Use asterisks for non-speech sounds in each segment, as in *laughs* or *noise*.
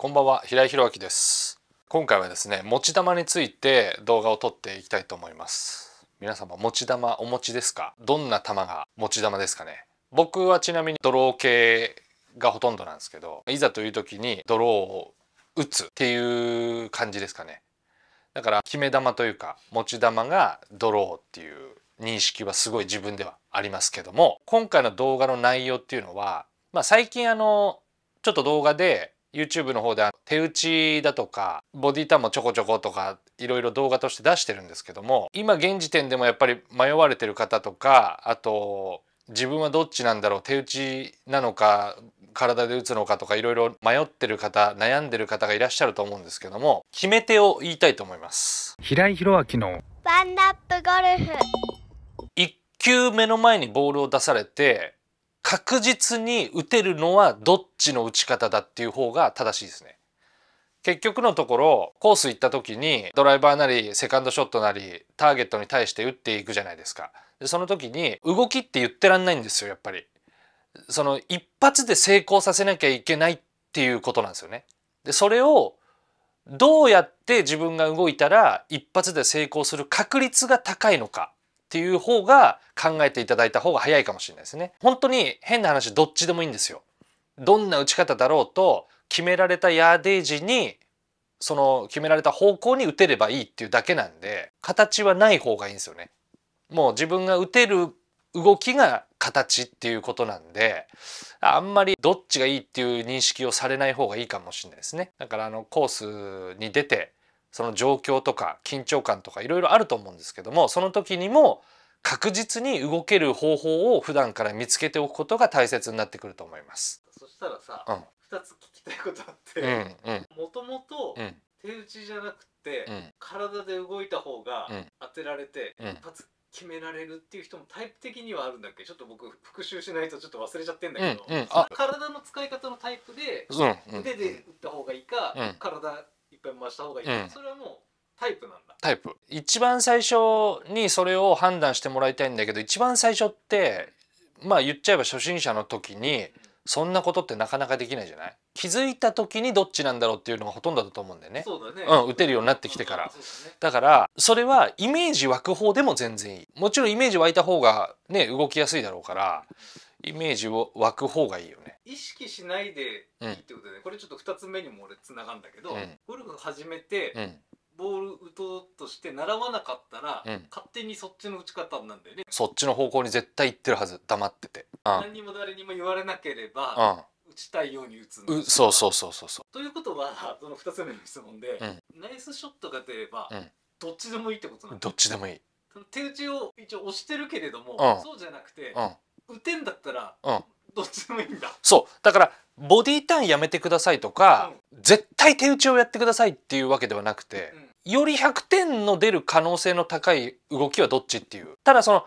こんばんは平井博明です今回はですね持ち玉について動画を撮っていきたいと思います皆様持ち玉お持ちですかどんな玉が持ち玉ですかね僕はちなみにドロー系がほとんどなんですけどいざという時にドローを打つっていう感じですかねだから決め玉というか持ち玉がドローっていう認識はすごい自分ではありますけども今回の動画の内容っていうのは、まあ、最近あのちょっと動画で YouTube の方で手打ちだとかボディータンもちょこちょことかいろいろ動画として出してるんですけども今現時点でもやっぱり迷われてる方とかあと自分はどっちなんだろう手打ちなのか体で打つのかとかいろいろ迷ってる方悩んでる方がいらっしゃると思うんですけども決め手を言いたいと思います平井宏明のワンナップゴルフ1球目の前にボールを出されて確実に打てるのはどっちの打ち方だっていう方が正しいですね。結局のところコース行った時にドライバーなりセカンドショットなりターゲットに対して打っていくじゃないですか。でその時に動きって言ってらんないんですよやっぱり。その一発で成功させなきゃいけないっていうことなんですよね。でそれをどうやって自分が動いたら一発で成功する確率が高いのかっていう方が考えていただいた方が早いかもしれないですね。本当に変な話どっちでもいいんですよ。どんな打ち方だろうと決められたヤーデージにその決められた方向に打てればいいっていうだけなんで形はない方がいいんですよね。もう自分が打てる動きが形っていうことなんであんまりどっちがいいっていう認識をされない方がいいかもしれないですね。だからあのコースに出てその状況とか緊張感とかいろいろあると思うんですけどもその時にも確実に動ける方法を普段から見つけておくことが大切になってくると思います。そしたらさ、うん、2つ聞きたいことあってもともと手打ちじゃなくて、うん、体で動いた方が当てられて、一発決められるっていう人もタイプ的にはあるんだっけちょっと僕復習しないとちょっと忘れちゃってんだけど、うんうん、体の使い方のタイプで、腕で打った方がいいか、体回回した方がいい、うん、それはもうタイプなんだタイプ一番最初にそれを判断してもらいたいんだけど一番最初ってまあ言っちゃえば初心者の時にそんなことってなかなかできないじゃない気づいた時にどっちなんだろうっていうのがほとんどだと思うんだよねそうだね、うん、打てるようになってきてから、ね、だからそれはイメージ湧く方でも全然いいもちろんイメージ湧いた方がね動きやすいだろうからイメージを湧く方がいいよね意識しないでいいってことで、ね、これちょっと2つ目にも俺つながるんだけど、ゴルフ始めて、ボール打とうとして習わなかったら、うん、勝手にそっちの打ち方なんだよねそっちの方向に絶対行ってるはず黙ってて、うん、何にも誰にも言われなければ、うん、打ちたいように打つうそうそうそうそうそうということはその2つ目の質問で、ナイスショットが出れば、どっちでもいいってことなんだどっちでもいい手打ちを一応押してるけれども、そうじゃなくて、打てんだったら、うん、どっちでもいいんだそうだからボディターンやめてくださいとか、うん、絶対手打ちをやってくださいっていうわけではなくて、うん、より100点の出る可能性の高い動きはどっちっていうただその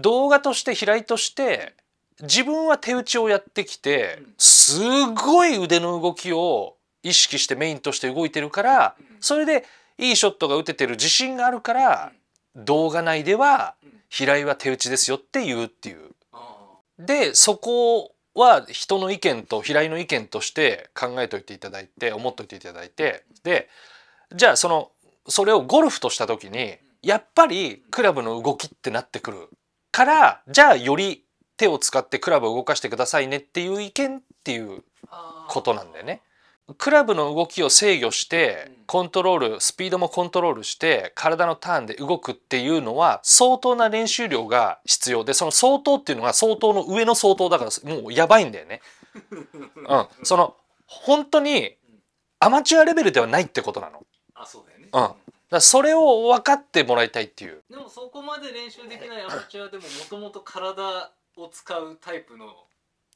動画として平井として自分は手打ちをやってきて、すごい腕の動きを意識してメインとして動いてるから、それでいいショットが打ててる自信があるから、動画内では平井は手打ちですよって言うっていうでそこは人の意見と平井の意見として考えといていただいて思っといていただいてでじゃあそのそれをゴルフとした時にやっぱりクラブの動きってなってくるからじゃあより手を使ってクラブを動かしてくださいねっていう意見っていうことなんだよね。クラブの動きを制御してコントロールスピードもコントロールして体のターンで動くっていうのは相当な練習量が必要でその相当っていうのが相当の上の相当だからもうやばいんだよね。*laughs* うん、その本当にアマチュアレベルではないってことなの。あそうだよね、うんだそれを分かってもらいたいっていうでもそこまで練習できないアマチュアでももともと体を使うタイプの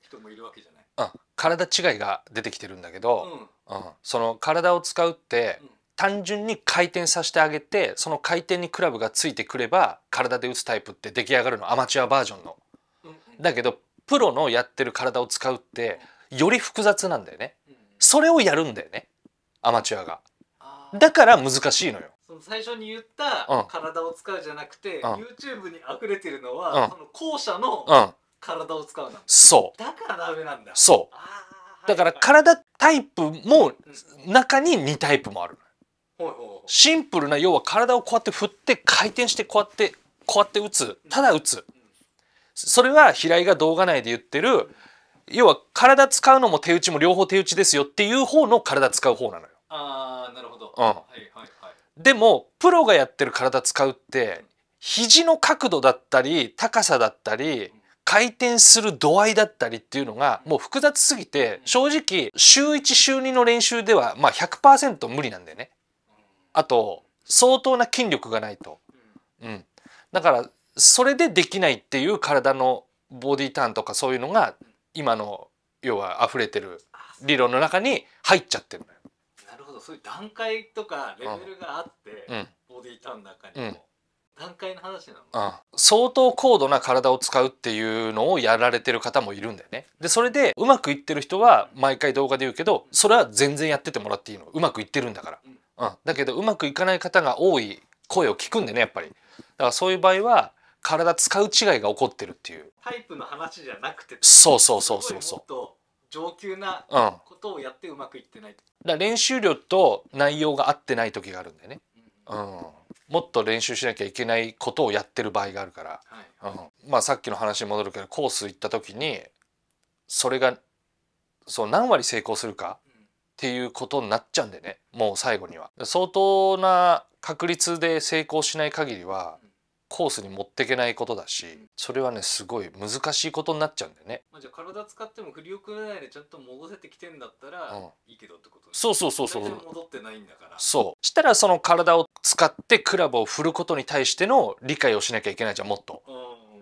人もいるわけじゃない、うん、体違いが出てきてるんだけど、うん、うん、その体を使うって、単純に回転させてあげてその回転にクラブがついてくれば体で打つタイプって出来上がるのアマチュアバージョンの。だけどプロのやってる体を使うってより複雑なんだよね。それをやるんだよねアマチュアが。だから難しいのよ。その最初に言った体を使うじゃなくて、うん、YouTube に溢れてるのは、うん、その後者の、うん体を使うなそうだからダメなんだそうだから体タイプも中に2タイプもある、シンプルな要は体をこうやって振って回転してこうやってこうやって打つただ打つ、それは平井が動画内で言ってる要は体使うのも手打ちも両方手打ちですよっていう方の体使う方なのよ。ああなるほど、うんはいはいはい、でもプロがやってる体使うって肘の角度だったり高さだったり、回転する度合いだったりっていうのがもう複雑すぎて正直週1週2の練習ではまあ100%無理なんだよね。あと相当な筋力がないと。うん、だからそれでできないっていう体のボディターンとかそういうのが今の要は溢れてる理論の中に入っちゃってるのよ。なるほどそういう段階とかレベルがあって、うん、ボディターンの中にも。うん段階の話なのうん、相当高度な体を使うっていうのをやられてる方もいるんだよねでそれでうまくいってる人は毎回動画で言うけどそれは全然やっててもらっていいのうまくいってるんだから、うん、だけどうまくいかない方が多い声を聞くんでねやっぱりだからそういう場合は体使う違いが起こってるっていうタイプの話じゃなくてそうそうそうそうそう上級なことをやってうまくいってない、うん、だ練習量と内容が合ってない時があるんだよねうんもっと練習しなきゃいけないことをやってる場合があるから、はい、うん、まあ、さっきの話に戻るけどコース行った時にそれがそう何割成功するかっていうことになっちゃうんでねもう最後には。相当な確率で成功しない限りはコースに持っていけないことだしそれはねすごい難しいことになっちゃうんだよね、まあ、じゃあ体使っても振り遅れないでちゃんと戻せてきてんだったらいいけどってこと、ねうん、そうそうそうそう戻ってないんだからそうしたらその体を使ってクラブを振ることに対しての理解をしなきゃいけないじゃんもっと、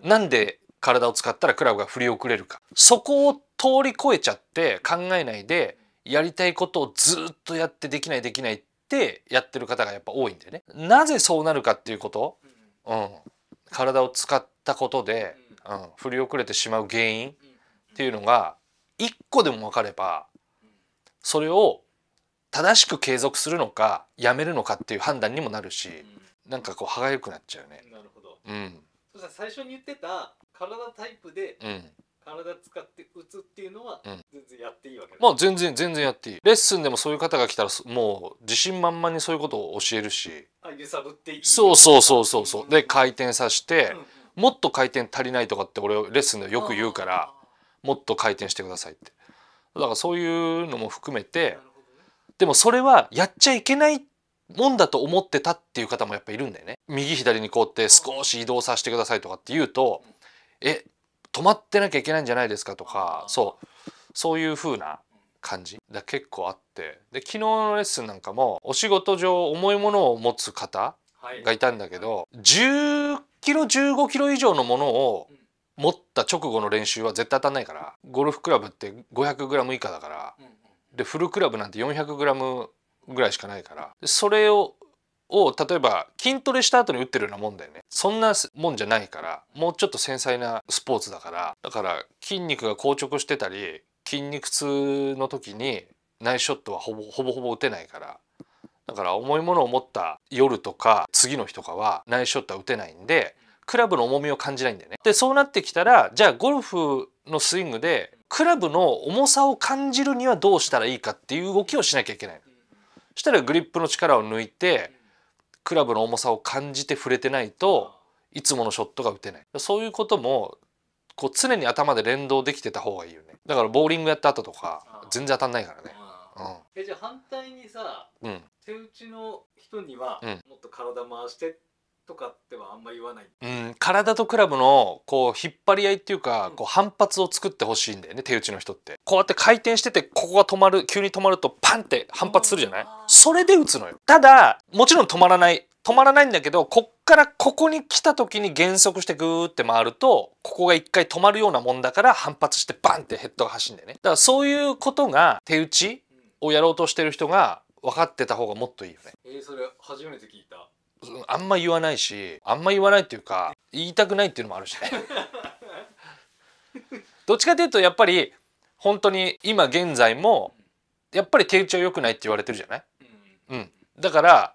うん、なんで体を使ったらクラブが振り遅れるかそこを通り越えちゃって考えないでやりたいことをずっとやってできないできないってやってる方がやっぱ多いんだよねなぜそうなるかっていうこと、うんうん、体を使ったことで、うん、振り遅れてしまう原因っていうのが1個でも分かればそれを正しく継続するのかやめるのかっていう判断にもなるし、うん、なんかこう歯がゆくなっちゃうね。なるほど、うん、そしたら最初に言ってた体タイプで、うん、体使って打つっていうのは全然やっていいわけだ、まあ全然全然やっていいレッスンでもそういう方が来たらもう自信満々にそういうことを教えるし揺さぶっていいそうそうそうそうそうで回転させてうんもっと回転足りないとかって俺レッスンでよく言うからもっと回転してくださいってだからそういうのも含めてねでもそれはやっちゃいけないもんだと思ってたっていう方もやっぱいるんだよね右左にこうやって少し移動させてくださいとかって言うとえ止まってなきゃいけないんじゃないですかとかそうそういう風な感じだ結構あってで昨日のレッスンなんかもお仕事上重いものを持つ方がいたんだけど、10キロ15キロ以上のものを持った直後の練習は絶対当たんないからゴルフクラブって500グラム以下だからでフルクラブなんて400グラムぐらいしかないからそれをを例えば筋トレした後に打ってるようなもんだよねそんなもんじゃないからもうちょっと繊細なスポーツだからだから筋肉が硬直してたり筋肉痛の時にナイスショットはほぼほぼほぼ打てないからだから重いものを持った夜とか次の日とかはナイスショットは打てないんでクラブの重みを感じないんだよね。でそうなってきたらじゃあゴルフのスイングでクラブの重さを感じるにはどうしたらいいかっていう動きをしなきゃいけないの。そしたらグリップの力を抜いてクラブの重さを感じて触れてないといつものショットが打てないそういうこともこう常に頭で連動できてた方がいいよねだからボーリングやった後とか全然当たんないからね、うん、えじゃあ反対にさ、うん、手打ちの人にはもっと体回してっとかってはあんま言わない。うん、体とクラブのこう引っ張り合いっていうか、こう反発を作ってほしいんだよね、手打ちの人って。こうやって回転してて、ここが止まる、急に止まるとパンって反発するじゃないそれで打つのよ。ただ、もちろん止まらない。止まらないんだけど、こっからここに来た時に減速してグーって回ると、ここが一回止まるようなもんだから反発してバンってヘッドが走るんだよね。だからそういうことが手打ちをやろうとしてる人が分かってた方がもっといいよね。えー、それ初めて聞いた。あんま言わないしあんま言わないっていうか言いたくないっていうのもあるしね *laughs* どっちかというとやっぱり本当に今現在もやっぱり手打ちは良くないって言われてるじゃない、うん、だから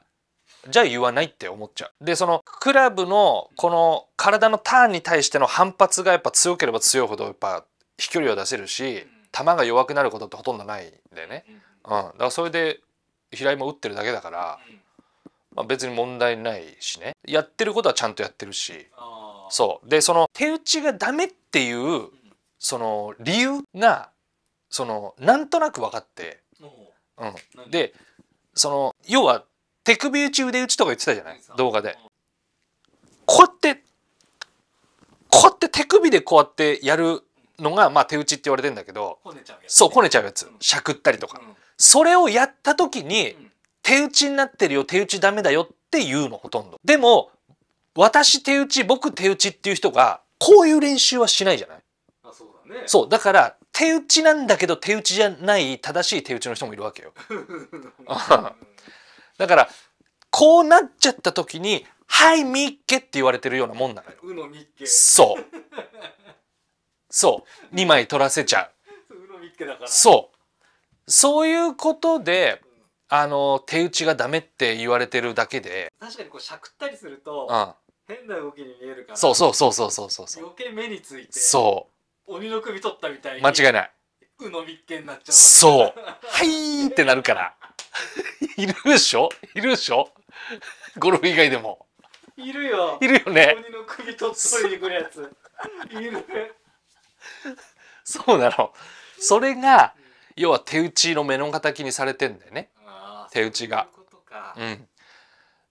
じゃあ言わないって思っちゃう。でそのクラブのこの体のターンに対しての反発がやっぱ強ければ強いほどやっぱ飛距離は出せるし球が弱くなることってほとんどないんだよね。うん、だからそれで平井も打ってるだけだから。まあ、別に問題ないしねやってることはちゃんとやってるしそうでその手打ちがダメっていうその理由がそのなんとなく分かって、うん、でその要は手首打ち腕打ちとか言ってたじゃない動画で。こうやってこうやって手首でこうやってやるのが、まあ、手打ちって言われてんだけどそうこねちゃうやつ、しゃくったりとか、それをやった時に、手打ちになってるよ手打ちダメだよって言うのほとんどでも私手打ち僕手打ちっていう人がこういう練習はしないじゃないそうだねそうだから手打ちなんだけど手打ちじゃない正しい手打ちの人もいるわけよ *laughs* だからこうなっちゃった時に「はいみっけ」って言われてるようなもんなのよ。うのみっけそう *laughs* そう2枚取らせちゃう。うのみっけだからそうそういうことであの手打ちがダメって言われてるだけで確かにこうしゃくったりすると、うん、変な動きに見えるからそうそうそうそうそうそう余計目についてそう鬼の首取ったみたいに間違いないうのみっけになっちゃうそうはいってなるから *laughs* いるでしょいるでしょゴルフ以外でもいるよいるよね鬼の首取っといてくるやついるそうなのそれが、うん、要は手打ちの目の敵にされてんだよね手打ちがう。ん、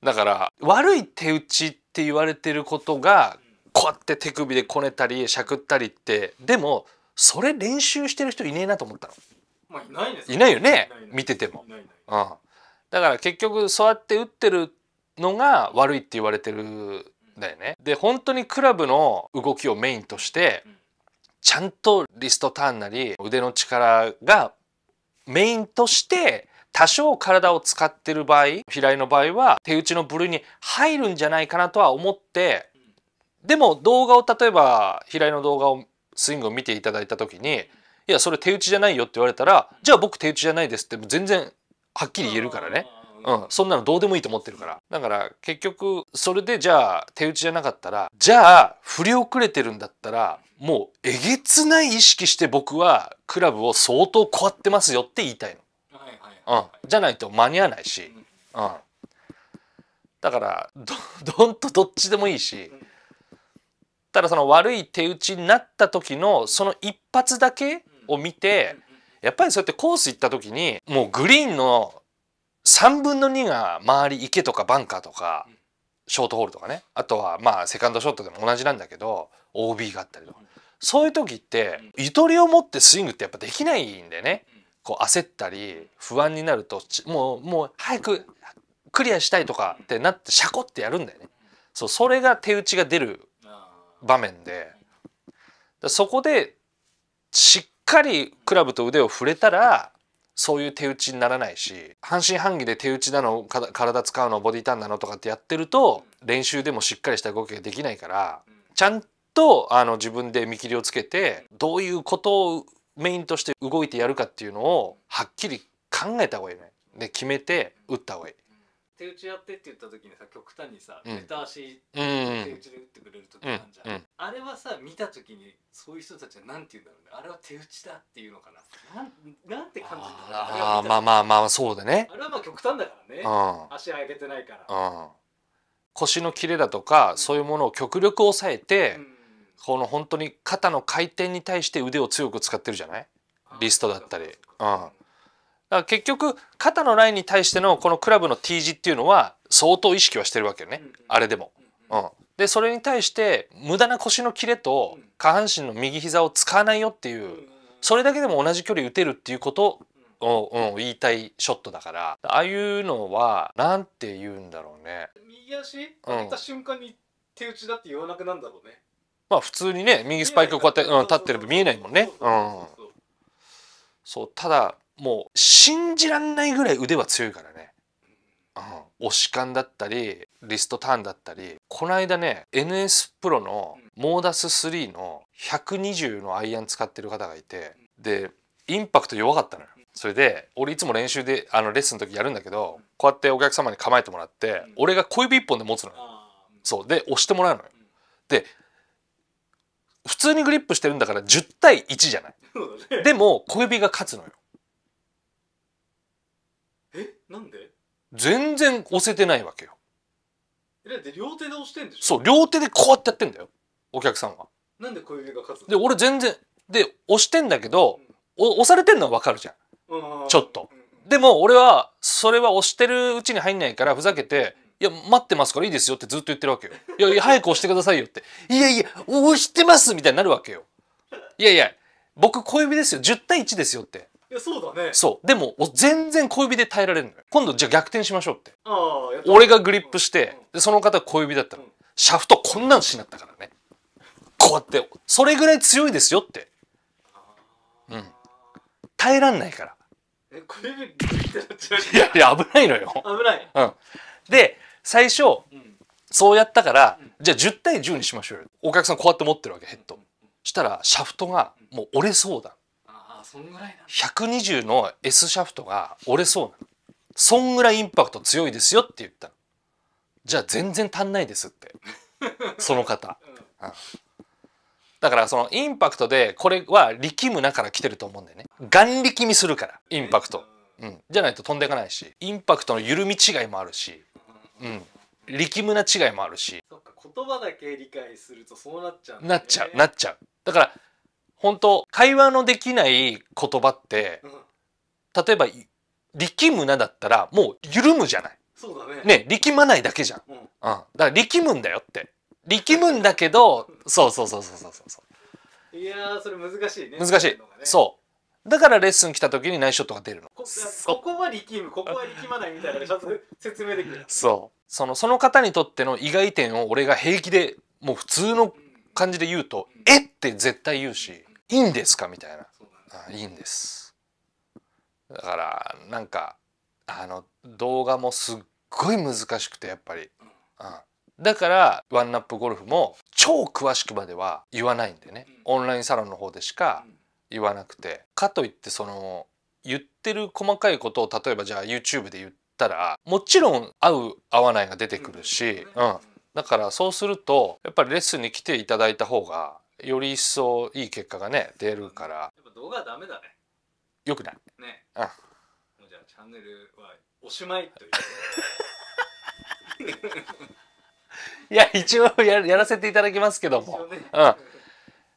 だから悪い手打ちって言われてることがこうやって手首でこねたりしゃくったりってでもそれ練習してる人いねえなと思ったの。まあ、いないですいないよね見ててもうん。だから結局そうやって打ってるのが悪いって言われてるんだよね。で本当にクラブの動きをメインとしてちゃんとリストターンなり腕の力がメインとして多少体を使ってる場合平井の場合は手打ちの部類に入るんじゃないかなとは思ってでも動画を例えば平井の動画をスイングを見ていただいた時に「いやそれ手打ちじゃないよ」って言われたら「じゃあ僕手打ちじゃないです」って全然はっきり言えるからね。うん、そんなのどうでもいいと思ってるからだから結局それでじゃあ手打ちじゃなかったらじゃあ振り遅れてるんだったらもうえげつない意識して僕はクラブを相当こってますよって言いたいの。うん、じゃないと間に合わないし、うん、だからど *laughs* どんとどっちでもいいし、ただその悪い手打ちになった時のその一発だけを見て、やっぱりそうやってコース行った時にもうグリーンの3分の2が周り池とかバンカーとかショートホールとかねあとはまあセカンドショットでも同じなんだけど OB があったりとかそういう時ってゆとりを持ってスイングってやっぱできないんだよね。こう焦ったり不安になるともうもう早くクリアしたいとかってなってシャコってやるんだよね。そうそれが手打ちが出る場面でそこでしっかりクラブと腕を触れたらそういう手打ちにならないし半信半疑で手打ちなの体使うのボディターンなのとかってやってると練習でもしっかりした動きができないからちゃんとあの自分で見切りをつけてどういうことをメインとして動いてやるかっていうのをはっきり考えた方がいいねで決めて打った方がいい。手打ちやってって言った時にさ極端にさ、うん、ネ手打ちで打ってくれる時なんじゃ、うんうん、あれはさ見た時にそういう人たちはなんて言うんだろうねあれは手打ちだっていうのかななんなんて感じたああまあまあまあそうだねあれはまあ極端だからね、うん、足上げてないから、うん、腰のキレだとか、そういうものを極力抑えて、うんこの本当に肩の回転に対して腕を強く使ってるじゃないリストだったり。うん、だから結局肩のラインに対してのこのクラブの T 字っていうのは相当意識はしてるわけよね、あれでも。うん、でそれに対して無駄な腰のキレと下半身の右膝を使わないよっていうそれだけでも同じ距離打てるっていうことを、うん、言いたいショットだからああいうのはんて言うんだろうね。右足上げた瞬間に手打ちだって言わなくなんだろうね。うんまあ普通にね右スパイクこうやって、うん、立ってれば見えないもんね。うん、そうただもう信じらんないぐらい腕は強いからね。うん、押し感だったりリストターンだったりこの間ね NS プロのモーダス3の120のアイアン使ってる方がいてでインパクト弱かったのよ。それで俺いつも練習であのレッスンの時やるんだけどこうやってお客様に構えてもらって俺が小指一本で持つのよ。そうで押してもらうのよ。で普通にグリップしてるんだから10対1じゃない、でも小指が勝つのよえなんで全然押せてないわけよだって両手で押してんでしょそう両手でこうやってやってんだよお客さんはなんで小指が勝つので俺全然で押してんだけど、うん、押されてんのはわかるじゃん、ちょっと、うん、でも俺はそれは押してるうちに入んないからふざけていや、待ってますからいいですよってずっと言ってるわけよ。いや、いや早く押してくださいよって。いやいや、押してますみたいになるわけよ。いやいや、僕小指ですよ。10対1ですよって。いや、そうだね。そう。でも、全然小指で耐えられるのよ。今度、じゃあ逆転しましょうって。俺がグリップして、で、その方小指だったら、うん、シャフトこんなんしなったからね。こうやって、それぐらい強いですよって。うん。耐えらんないから。え、小指グってなっちゃういやいや、危ないのよ。危ない。うん。で、最初、そうやったから、じゃあ10対10にしましょうよお客さんこうやって持ってるわけヘッド、したらシャフトがもう折れそうだ、そんぐらい120の S シャフトが折れそうなのそんぐらいインパクト強いですよって言ったのじゃあ全然足んないですって *laughs* その方、うん、だからそのインパクトでこれは力むなから来てると思うんだよね眼力みするからインパクト、うん、じゃないと飛んでいかないしインパクトの緩み違いもあるしうん力むな違いもあるしそっか言葉だけ理解するとそうなっちゃう、ね、なっちゃうなっちゃうだから本当会話のできない言葉って、うん、例えば力むなだったらもう緩むじゃないそうだねね力まないだけじゃん、うん、うん、だから力むんだよって力むんだけどそうそうそうそうそうそういやそれ難しいね難しい、ね、そうだからレッスン来た時にナイスショットが出るのこここは力むここは力まないみたいなちゃんと説明できるそうそのその方にとっての意外点を俺が平気でもう普通の感じで言うと「えっ?」て絶対言うし「いいんですか?」みたいな「あいいんです」だからなんかあの動画もすっごい難しくてやっぱり、うん、だからワンナップゴルフも超詳しくまでは言わないんでねオンラインサロンの方でしか、うん言わなくてかといってその言ってる細かいことを例えばじゃあ YouTube で言ったらもちろん合う合わないが出てくるし、うん、だからそうするとやっぱりレッスンに来ていただいた方がより一層いい結果がね出るからやっぱ動画はダメだねよくないねうんもうじゃあチャンネルはおしまいという *laughs* いや一応ややらせていただきますけども、ね、うん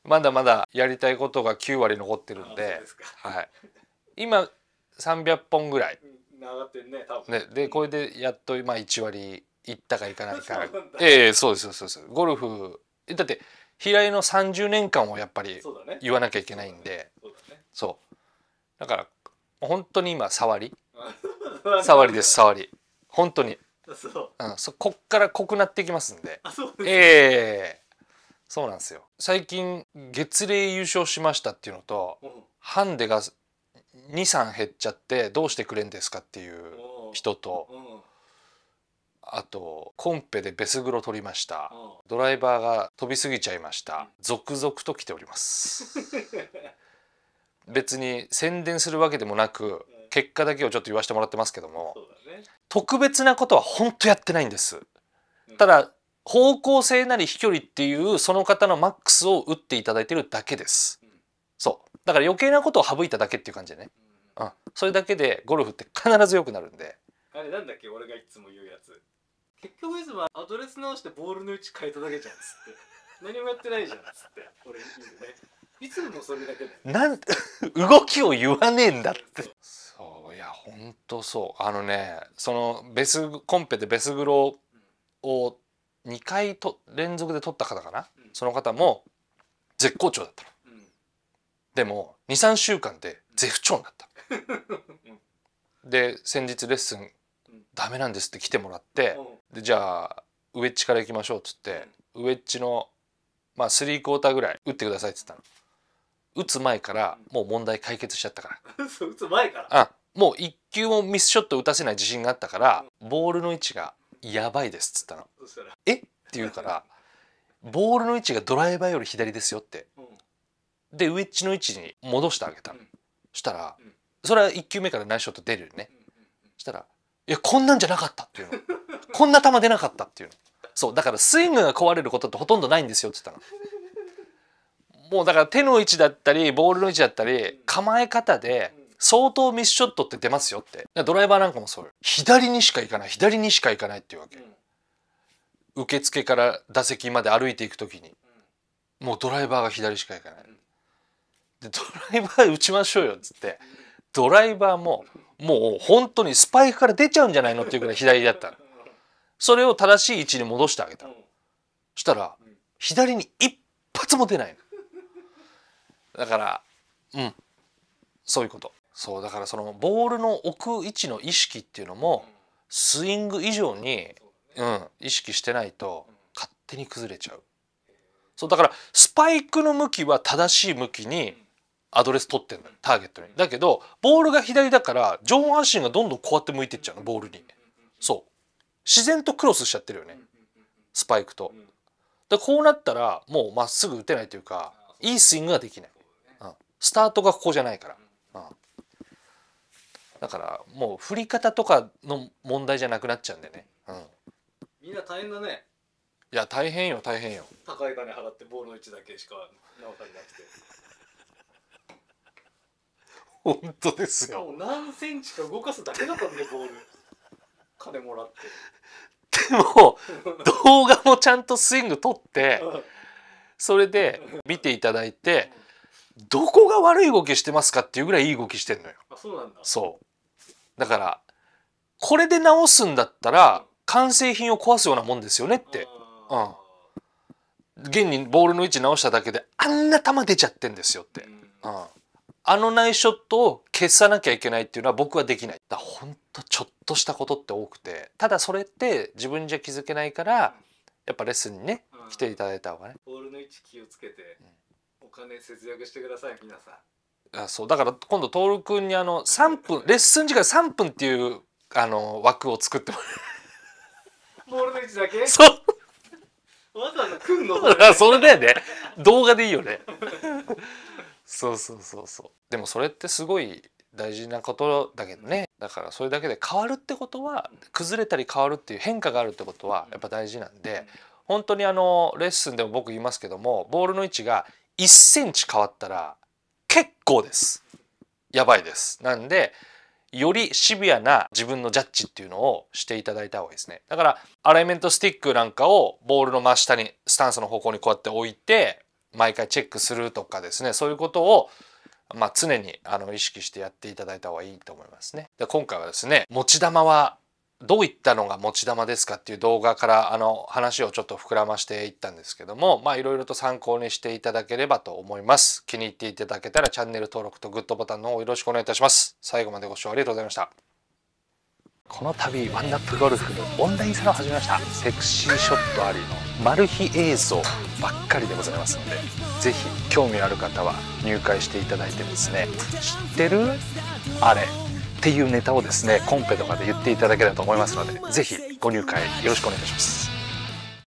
まだまだやりたいことが9割残ってるんではい、今300本ぐらい。ね、でこれでやっと今1割いったかいかないか *laughs* ええー、そうですそうですゴルフだって平井の30年間をやっぱり言わなきゃいけないんでそう、だから本当に今触り触りです触り本当にそう、うん、そこっから濃くなってきますんであそうです、ええーそうなんですよ最近月齢優勝しましたっていうのと、うん、ハンデが23減っちゃってどうしてくれんですかっていう人と、うん、あとコンペでベスグロ取りました、ドライバーが飛びすぎちゃいました、続々と来ております *laughs* 別に宣伝するわけでもなく結果だけをちょっと言わせてもらってますけども、ね、特別なことは本当やってないんですただ方向性なり飛距離っていうその方のマックスを打っていただいてるだけです。そう。だから余計なことを省いただけっていう感じでね。うん。それだけでゴルフって必ず良くなるんで。あれなんだっけ俺がいつも言うやつ。結局いつもアドレス直してボールの位置変えただけじゃんっつって。*laughs* 何もやってないじゃんっつって。俺言うね。いつもそれだけだなん動きを言わねえんだって。そういやほんとそう。あのねそのベスコンペでベスグロを2回と連続で取った方かな、その方も絶好調だったの、でも23週間で絶不調になった、で先日レッスンダメなんですって来てもらってでじゃあウエッジからいきましょうっつって、ウエッジのまあ3クォーターぐらい打ってくださいっつったの打つ前からもう問題解決しちゃったから *laughs* 打つ前からあもう1球もミスショット打たせない自信があったからボールの位置がやばいです」っつったの「えっ?」って言うからボールの位置がドライバーより左ですよって、でウエッジの位置に戻してあげたの、そしたら、それは1球目からナイスショット出るよね、そしたら「いやこんなんじゃなかった」っていうの「こんな球出なかった」っていうのそうだからスイングが壊れることってほとんどないんですよっつったの。*laughs* もうだから手の位置だったりボールの位置だったり構え方で相当ミスショットって出ますよってドライバーなんかもそう左にしか行かない左にしか行かないっていうわけ、うん、受付から打席まで歩いていく時に、うん、もうドライバーが左しか行かない、でドライバー打ちましょうよっつってドライバーももう本当にスパイクから出ちゃうんじゃないのっていうぐらい左だったのそれを正しい位置に戻してあげたそしたら左に一発も出ないのだからうんそういうことそうだからそのボールの置く位置の意識っていうのもスイング以上に、うん、意識してないと勝手に崩れちゃうそうだからスパイクの向きは正しい向きにアドレス取ってんだターゲットにだけどボールが左だから上半身がどんどんこうやって向いてっちゃうのボールにそう自然とクロスしちゃってるよねスパイクとでこうなったらもうまっすぐ打てないというかいいスイングができない、うん、スタートがここじゃないから、うんだからもう振り方とかの問題じゃなくなっちゃうんでね、うん、みんな大変だねいや大変よ大変よ高い金払ってボールの位置だけしか直されなくて本当ですよ何センチか動かすだけだったんでボール金もらってでも動画もちゃんとスイング取ってそれで見ていただいて、どこが悪い動きしてますかっていうぐらいいい動きしてんのよ。あそうなんだそうだからこれで直すんだったら完成品を壊すようなもんですよねってうん現にボールの位置直しただけであんな球出ちゃってんですよってうんあのナイスショットを消さなきゃいけないっていうのは僕はできない。だほんとちょっとしたことって多くてただそれって自分じゃ気づけないからやっぱレッスンにね来ていただいた方がね。ボールの位置気をつけて、お金節約してください皆さん。あそうだから今度徹君にあの3分レッスン時間3分っていうあの枠を作ってもらうボールの位置だけそうわざわざ組んのそれ *laughs* それだよね動画でいいよねそうそうそうそうでもそれってすごい大事なことだけどねだからそれだけで変わるってことは崩れたり変わるっていう変化があるってことはやっぱ大事なんで本当にあのレッスンでも僕言いますけどもボールの位置が1センチ変わったら結構です。やばいです。なんで、よりシビアな自分のジャッジっていうのをしていただいた方がいいですね。だから、アライメントスティックなんかをボールの真下に、スタンスの方向にこうやって置いて、毎回チェックするとかですね、そういうことをまあ、常にあの意識してやっていただいた方がいいと思いますね。で今回はですね持ち球はどういったのが持ち玉ですかっていう動画からあの話をちょっと膨らましていったんですけどもまあいろいろと参考にしていただければと思います気に入っていただけたらチャンネル登録とグッドボタンの方よろしくお願いいたします最後までご視聴ありがとうございましたこの度ワンナップゴルフのオンラインサロン始めましたセクシーショットありのマル秘映像ばっかりでございますので是非興味のある方は入会していただいてですね知ってるあれっていうネタをですねコンペとかで言っていただければと思いますので是非ご入会よろしくお願いします